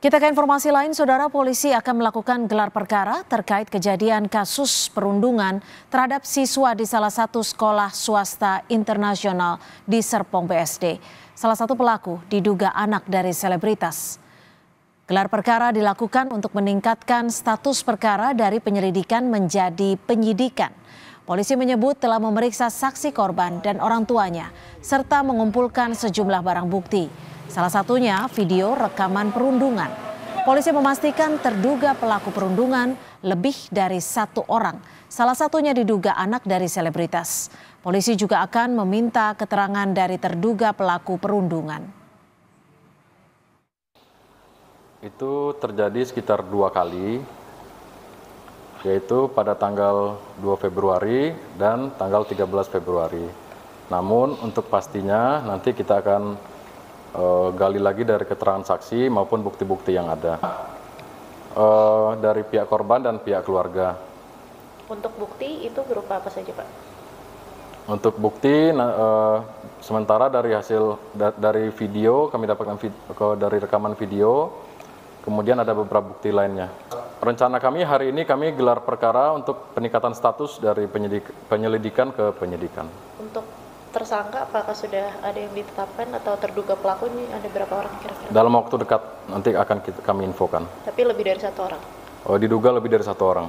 Kita ke informasi lain, saudara polisi akan melakukan gelar perkara terkait kejadian kasus perundungan terhadap siswa di salah satu sekolah swasta internasional di Serpong BSD. Salah satu pelaku diduga anak dari selebritas. Gelar perkara dilakukan untuk meningkatkan status perkara dari penyelidikan menjadi penyidikan. Polisi menyebut telah memeriksa saksi korban dan orang tuanya, serta mengumpulkan sejumlah barang bukti. Salah satunya video rekaman perundungan. Polisi memastikan terduga pelaku perundungan lebih dari satu orang. Salah satunya diduga anak dari selebritas. Polisi juga akan meminta keterangan dari terduga pelaku perundungan. Itu terjadi sekitar dua kali, yaitu pada tanggal 2 Februari dan tanggal 13 Februari. Namun untuk pastinya nanti kita akan uh, gali lagi dari keterangan saksi maupun bukti-bukti yang ada uh, dari pihak korban dan pihak keluarga. Untuk bukti itu berupa apa saja, Pak? Untuk bukti uh, sementara dari hasil da dari video kami dapatkan vid dari rekaman video, kemudian ada beberapa bukti lainnya. Rencana kami hari ini kami gelar perkara untuk peningkatan status dari penyelidikan ke penyidikan. Untuk tersangka apakah sudah ada yang ditetapkan atau terduga pelaku ini ada berapa orang kira-kira? Dalam waktu dekat nanti akan kita, kami infokan. Tapi lebih dari satu orang? Oh, diduga lebih dari satu orang.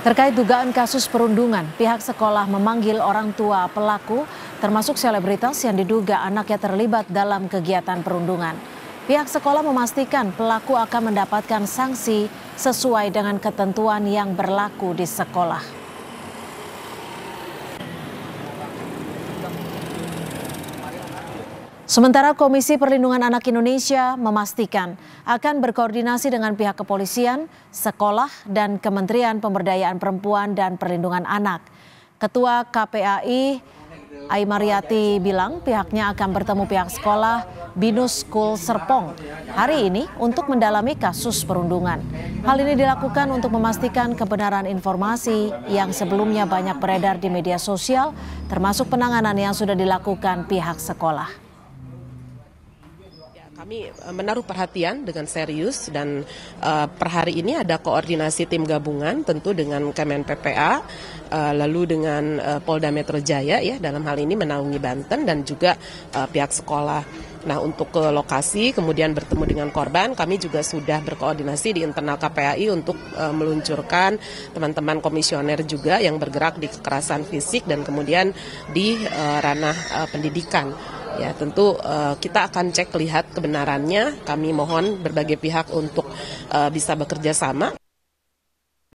Terkait dugaan kasus perundungan, pihak sekolah memanggil orang tua pelaku termasuk selebritas yang diduga anaknya terlibat dalam kegiatan perundungan. Pihak sekolah memastikan pelaku akan mendapatkan sanksi sesuai dengan ketentuan yang berlaku di sekolah. Sementara Komisi Perlindungan Anak Indonesia memastikan akan berkoordinasi dengan pihak kepolisian, sekolah, dan Kementerian Pemberdayaan Perempuan dan Perlindungan Anak. Ketua KPAI Mariati bilang pihaknya akan bertemu pihak sekolah Binus School Serpong hari ini untuk mendalami kasus perundungan. Hal ini dilakukan untuk memastikan kebenaran informasi yang sebelumnya banyak beredar di media sosial termasuk penanganan yang sudah dilakukan pihak sekolah. Kami eh, menaruh perhatian dengan serius dan uh, per hari ini ada koordinasi tim gabungan tentu dengan Kemen PPA uh, eh, lalu dengan uh, Polda Metro Jaya ya dalam hal ini menaungi Banten dan juga uh, pihak sekolah. Nah untuk ke lokasi kemudian bertemu dengan korban kami juga sudah berkoordinasi di internal KPAI untuk uh, meluncurkan teman-teman komisioner juga yang bergerak di kekerasan fisik dan kemudian di uh, ranah uh, pendidikan. Ya tentu uh, kita akan cek lihat kebenarannya. Kami mohon berbagai pihak untuk uh, bisa bekerja sama.